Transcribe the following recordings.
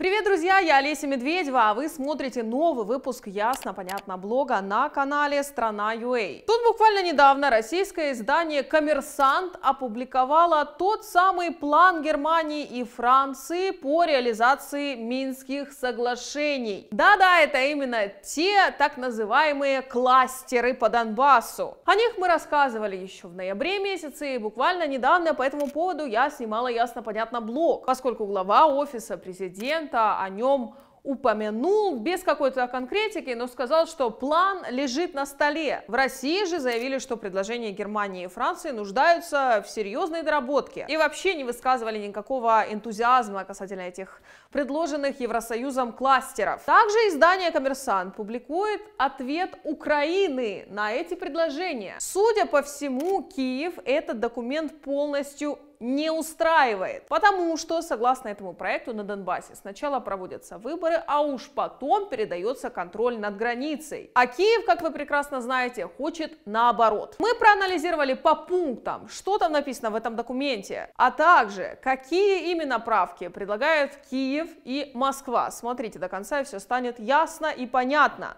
Привет, друзья, я Олеся Медведева, а вы смотрите новый выпуск «Ясно, понятно» блога на канале «Страна .ua». Тут буквально недавно российское издание «Коммерсант» опубликовало тот самый план Германии и Франции по реализации Минских соглашений. Да-да, это именно те так называемые кластеры по Донбассу. О них мы рассказывали еще в ноябре месяце, и буквально недавно по этому поводу я снимала «Ясно, понятно» блог, поскольку глава офиса президента президента о нем упомянул без какой-то конкретики, но сказал, что план лежит на столе. В России же заявили, что предложения Германии и Франции нуждаются в серьезной доработке. И вообще не высказывали никакого энтузиазма касательно этих предложенных Евросоюзом кластеров. Также издание «Коммерсант» публикует ответ Украины на эти предложения. Судя по всему, Киев этот документ полностью не устраивает, потому что, согласно этому проекту, на Донбассе сначала проводятся выборы, а уж потом передается контроль над границей. А Киев, как вы прекрасно знаете, хочет наоборот. Мы проанализировали по пунктам, что там написано в этом документе, а также какие именно правки предлагает Киев Киев и Москва. Смотрите до конца, и все станет ясно и понятно.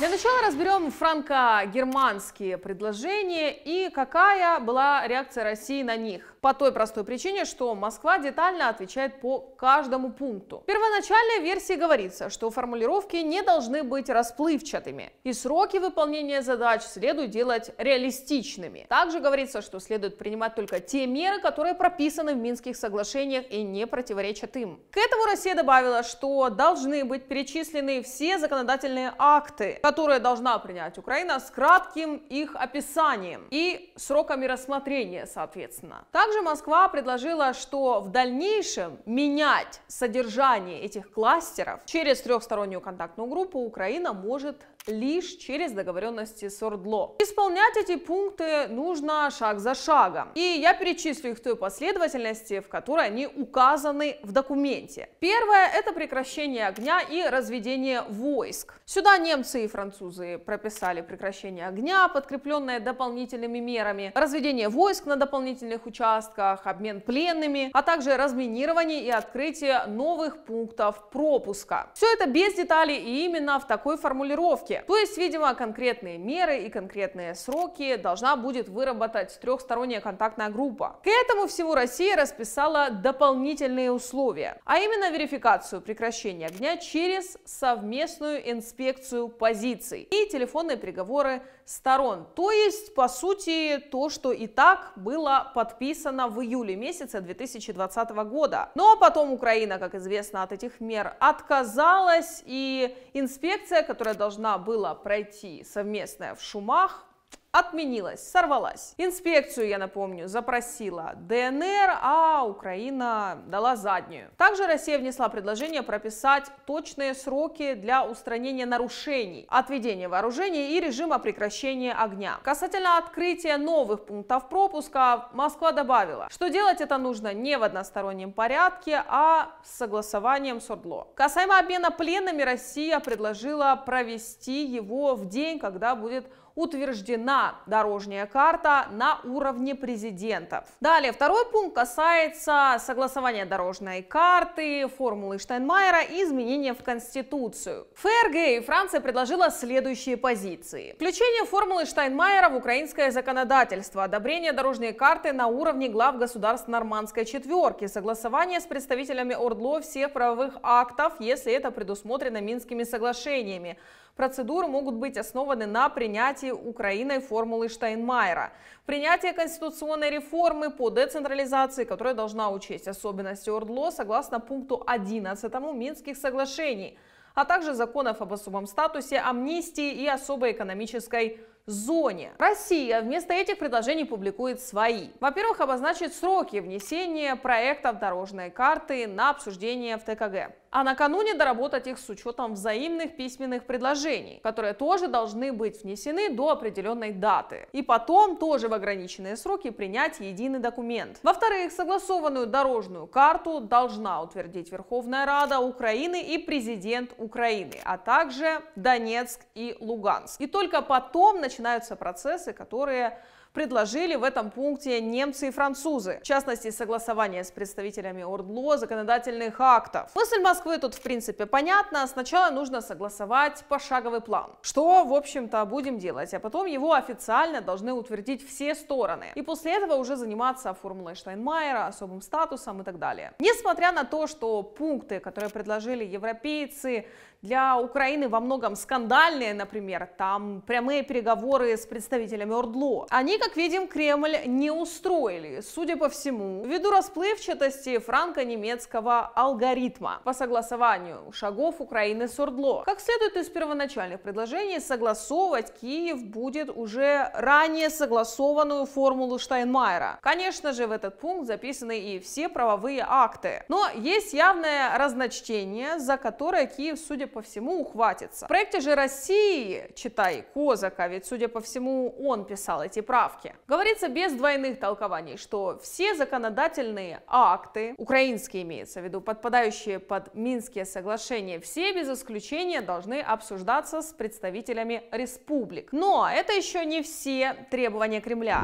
Для начала разберем франко-германские предложения и какая была реакция России на них. По той простой причине, что Москва детально отвечает по каждому пункту. В первоначальной версии говорится, что формулировки не должны быть расплывчатыми, и сроки выполнения задач следует делать реалистичными. Также говорится, что следует принимать только те меры, которые прописаны в Минских соглашениях и не противоречат им. К этому Россия добавила, что должны быть перечислены все законодательные акты, которые должна принять Украина с кратким их описанием и сроками рассмотрения, соответственно. Также также Москва предложила, что в дальнейшем менять содержание этих кластеров через трехстороннюю контактную группу Украина может лишь через договоренности с ОРДЛО. Исполнять эти пункты нужно шаг за шагом. И я перечислю их в той последовательности, в которой они указаны в документе. Первое – это прекращение огня и разведение войск. Сюда немцы и французы прописали прекращение огня, подкрепленное дополнительными мерами, разведение войск на дополнительных участках, обмен пленными, а также разминирование и открытие новых пунктов пропуска. Все это без деталей и именно в такой формулировке, сроке. То есть, видимо, конкретные меры и конкретные сроки должна будет выработать трехсторонняя контактная группа. К этому всего Россия расписала дополнительные условия, а именно верификацию прекращения огня через совместную инспекцию позиций и телефонные переговоры сторон. То есть, по сути, то, что и так было подписано в июле месяце 2020 года. Но потом Украина, как известно, от этих мер отказалась, и инспекция, которая должна была пройти совместная в Шумах, отменилась, сорвалась. Инспекцию, я напомню, запросила ДНР, а Украина дала заднюю. Также Россия внесла предложение прописать точные сроки для устранения нарушений, отведения вооружений и режима прекращения огня. Касательно открытия новых пунктов пропуска, Москва добавила, что делать это нужно не в одностороннем порядке, а с согласованием с ОРДЛО. Касаемо обмена пленными, Россия предложила провести его в день, когда будет утверждена нужна дорожняя карта на уровне президентов. Далее, второй пункт касается согласования дорожной карты, формулы Штайнмайера и изменения в Конституцию. ФРГ и Франция предложила следующие позиции. Включение формулы Штайнмайера в украинское законодательство, одобрение дорожной карты на уровне глав государств нормандской четверки, согласование с представителями ОРДЛО всех правовых актов, если это предусмотрено Минскими соглашениями, Процедуры могут быть основаны на принятии Украиной формулы Штайнмайера. Принятие конституционной реформы по децентрализации, которая должна учесть особенности ОРДЛО, согласно пункту 11 Минских соглашений, а также законов об особом статусе, амнистии и особой экономической зоне. Россия вместо этих предложений публикует свои. Во-первых, обозначит сроки внесения проектов дорожной карты на обсуждение в ТКГ а накануне доработать их с учетом взаимных письменных предложений, которые тоже должны быть внесены до определенной даты. И потом тоже в ограниченные сроки принять единый документ. Во-вторых, согласованную дорожную карту должна утвердить Верховная Рада Украины и президент Украины, а также Донецк и Луганск. И только потом начинаются процессы, которые предложили в этом пункте немцы и французы, в частности, согласование с представителями ОРДЛО законодательных актов. Мысль Москвы тут, в принципе, понятна. Сначала нужно согласовать пошаговый план, что, в общем-то, будем делать, а потом его официально должны утвердить все стороны. И после этого уже заниматься формулой Штайнмайера, особым статусом и так далее. Несмотря на то, что пункты, которые предложили европейцы, для Украины во многом скандальные, например, там прямые переговоры с представителями Ордло. Они, как видим, Кремль не устроили, судя по всему, ввиду расплывчатости франко-немецкого алгоритма по согласованию шагов Украины с Ордло. Как следует из первоначальных предложений, согласовывать Киев будет уже ранее согласованную формулу Штайнмайера. Конечно же, в этот пункт записаны и все правовые акты. Но есть явное разночтение, за которое Киев, судя по по всему, ухватится. В проекте же России, читай, Козака, ведь, судя по всему, он писал эти правки. Говорится без двойных толкований, что все законодательные акты, украинские имеется в виду, подпадающие под Минские соглашения, все без исключения должны обсуждаться с представителями республик. Но это еще не все требования Кремля.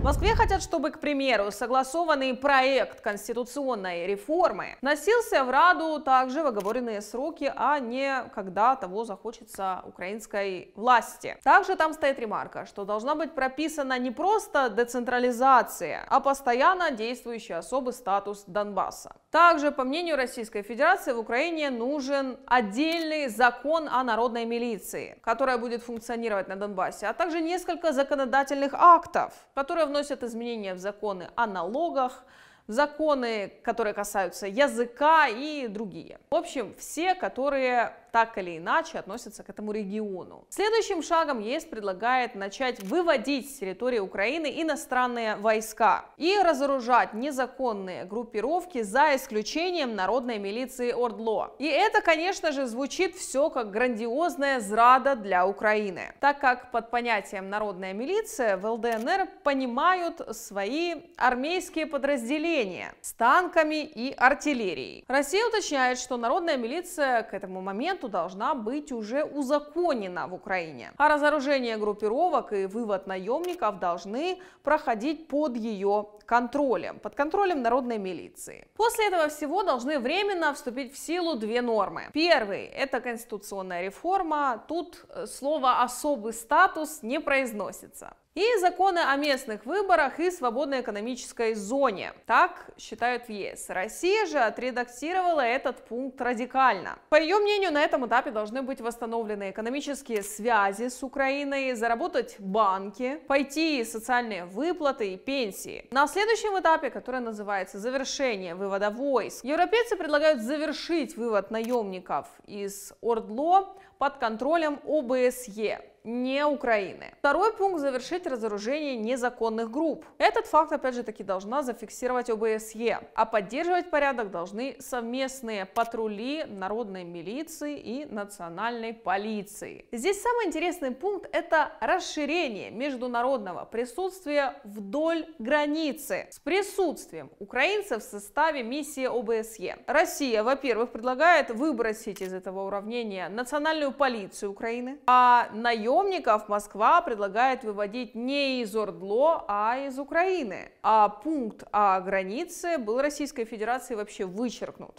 В Москве хотят, чтобы, к примеру, согласованный проект конституционной реформы носился в Раду также в оговоренные сроки, а не когда того захочется украинской власти. Также там стоит ремарка, что должна быть прописана не просто децентрализация, а постоянно действующий особый статус Донбасса. Также, по мнению Российской Федерации, в Украине нужен отдельный закон о народной милиции, которая будет функционировать на Донбассе, а также несколько законодательных актов, которые вносят изменения в законы о налогах, законы, которые касаются языка и другие. В общем, все, которые так или иначе относятся к этому региону. Следующим шагом ЕС предлагает начать выводить с территории Украины иностранные войска и разоружать незаконные группировки за исключением народной милиции Ордло. И это, конечно же, звучит все как грандиозная зрада для Украины, так как под понятием народная милиция в ЛДНР понимают свои армейские подразделения, сопротивления с танками и артиллерией. Россия уточняет, что народная милиция к этому моменту должна быть уже узаконена в Украине, а разоружение группировок и вывод наемников должны проходить под ее контролем, под контролем народной милиции. После этого всего должны временно вступить в силу две нормы. Первый – это конституционная реформа, тут э, слово «особый статус» не произносится и законы о местных выборах и свободной экономической зоне. Так считают в ЕС. Россия же отредактировала этот пункт радикально. По ее мнению, на этом этапе должны быть восстановлены экономические связи с Украиной, заработать банки, пойти социальные выплаты и пенсии. На следующем этапе, который называется завершение вывода войск, европейцы предлагают завершить вывод наемников из Ордло под контролем ОБСЕ, не Украины. Второй пункт – завершить разоружение незаконных групп. Этот факт, опять же таки, должна зафиксировать ОБСЕ, а поддерживать порядок должны совместные патрули народной милиции и национальной полиции. Здесь самый интересный пункт – это расширение международного присутствия вдоль границы с присутствием украинцев в составе миссии ОБСЕ. Россия, во-первых, предлагает выбросить из этого уравнения национальную национальную полицию Украины, а наемников Москва предлагает выводить не из Ордло, а из Украины. А пункт о границе был Российской Федерации вообще вычеркнут.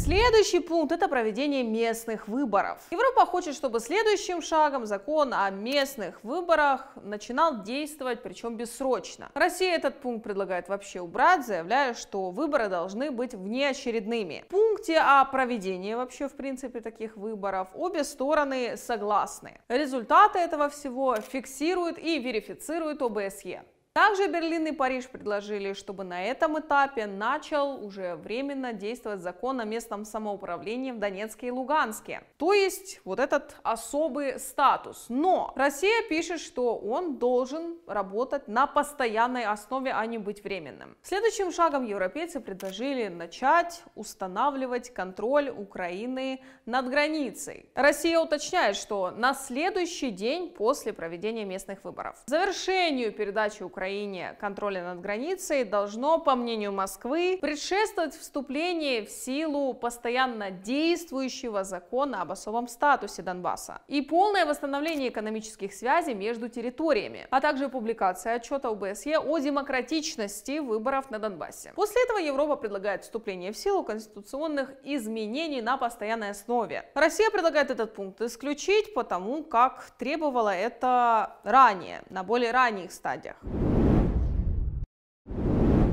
Следующий пункт – это проведение местных выборов. Европа хочет, чтобы следующим шагом закон о местных выборах начинал действовать, причем бессрочно. Россия этот пункт предлагает вообще убрать, заявляя, что выборы должны быть внеочередными. В пункте о проведении вообще, в принципе, таких выборов обе стороны согласны. Результаты этого всего фиксируют и верифицируют ОБСЕ. Также Берлин и Париж предложили, чтобы на этом этапе начал уже временно действовать закон о местном самоуправлении в Донецке и Луганске. То есть вот этот особый статус. Но Россия пишет, что он должен работать на постоянной основе, а не быть временным. Следующим шагом европейцы предложили начать устанавливать контроль Украины над границей. Россия уточняет, что на следующий день после проведения местных выборов. К завершению передачи Украины Украине контроля над границей должно, по мнению Москвы, предшествовать вступлению в силу постоянно действующего закона об особом статусе Донбасса и полное восстановление экономических связей между территориями, а также публикация отчета ОБСЕ о демократичности выборов на Донбассе. После этого Европа предлагает вступление в силу конституционных изменений на постоянной основе. Россия предлагает этот пункт исключить, потому как требовала это ранее, на более ранних стадиях.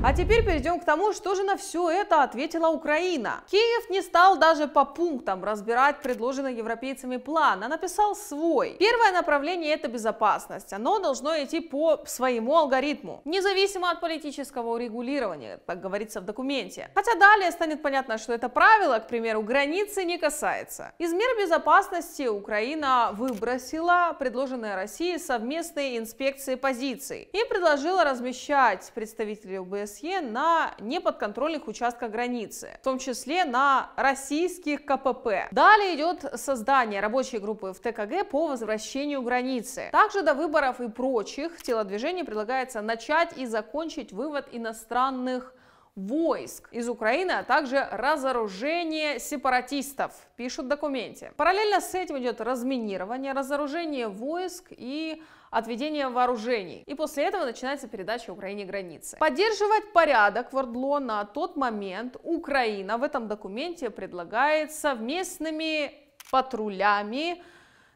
А теперь перейдем к тому, что же на все это ответила Украина. Киев не стал даже по пунктам разбирать предложенный европейцами план, а написал свой. Первое направление – это безопасность. Оно должно идти по своему алгоритму, независимо от политического урегулирования, как говорится в документе. Хотя далее станет понятно, что это правило, к примеру, границы не касается. Из мер безопасности Украина выбросила предложенные России совместные инспекции позиций и предложила размещать представителей ОБС ОБСЕ на неподконтрольных участках границы, в том числе на российских КПП. Далее идет создание рабочей группы в ТКГ по возвращению границы. Также до выборов и прочих телодвижений предлагается начать и закончить вывод иностранных войск из Украины, а также разоружение сепаратистов, пишут в документе. Параллельно с этим идет разминирование, разоружение войск и отведением вооружений. И после этого начинается передача Украине границы. Поддерживать порядок в ОРДЛО на тот момент Украина в этом документе предлагает совместными патрулями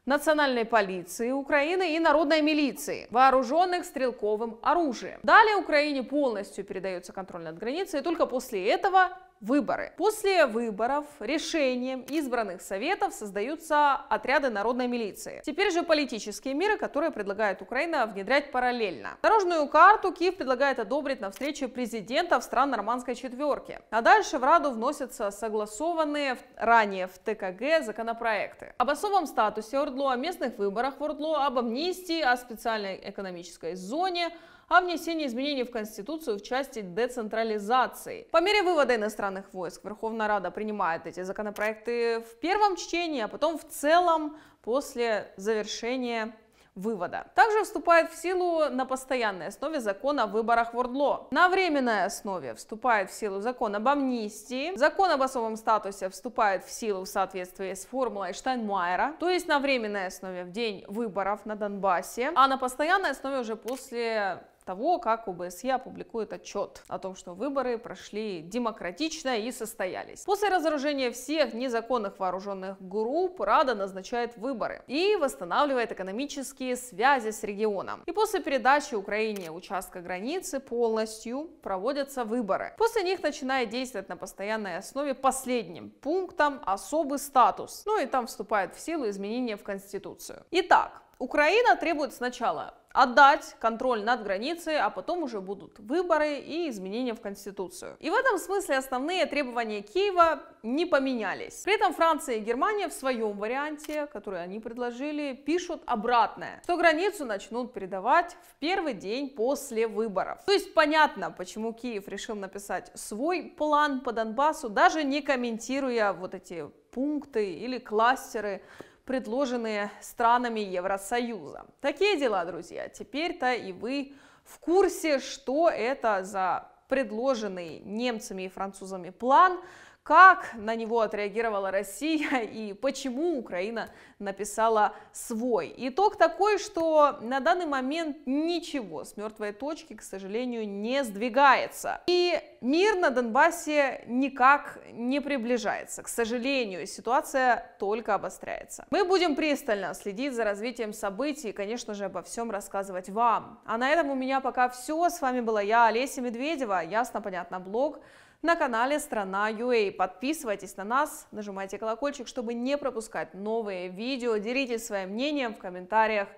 национальной полиции Украины и народной милиции, вооруженных стрелковым оружием. Далее Украине полностью передается контроль над границей, и только после этого выборы. После выборов решением избранных советов создаются отряды народной милиции. Теперь же политические меры, которые предлагает Украина внедрять параллельно. Дорожную карту Киев предлагает одобрить на встрече президентов стран нормандской четверки. А дальше в Раду вносятся согласованные ранее в ТКГ законопроекты. Об особом статусе Ордло, о местных выборах в Ордло, об амнистии, о специальной экономической зоне, о внесении изменений в Конституцию в части децентрализации. По мере вывода иностранных войск Верховная Рада принимает эти законопроекты в первом чтении, а потом в целом после завершения вывода. Также вступает в силу на постоянной основе закон о выборах в Ордло. На временной основе вступает в силу закон об амнистии. Закон об особом статусе вступает в силу в соответствии с формулой Штайнмайера, то есть на временной основе в день выборов на Донбассе, а на постоянной основе уже после того, как ОБСЕ опубликует отчет о том, что выборы прошли демократично и состоялись. После разоружения всех незаконных вооруженных групп Рада назначает выборы и восстанавливает экономические связи с регионом. И после передачи Украине участка границы полностью проводятся выборы. После них начинает действовать на постоянной основе последним пунктом особый статус. Ну и там вступает в силу изменения в Конституцию. Итак, Украина требует сначала отдать контроль над границей, а потом уже будут выборы и изменения в Конституцию. И в этом смысле основные требования Киева не поменялись. При этом Франция и Германия в своем варианте, который они предложили, пишут обратное, что границу начнут передавать в первый день после выборов. То есть понятно, почему Киев решил написать свой план по Донбассу, даже не комментируя вот эти пункты или кластеры предложенные странами Евросоюза. Такие дела, друзья. Теперь-то и вы в курсе, что это за предложенный немцами и французами план, как на него отреагировала Россия и почему Украина написала свой? Итог такой, что на данный момент ничего с мертвой точки, к сожалению, не сдвигается. И мир на Донбассе никак не приближается. К сожалению, ситуация только обостряется. Мы будем пристально следить за развитием событий и, конечно же, обо всем рассказывать вам. А на этом у меня пока все. С вами была я, Олеся Медведева. Ясно, понятно, блог на канале Страна UA. Подписывайтесь на нас, нажимайте колокольчик, чтобы не пропускать новые видео. Делитесь своим мнением в комментариях.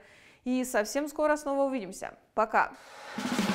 И совсем скоро снова увидимся. Пока! Пока!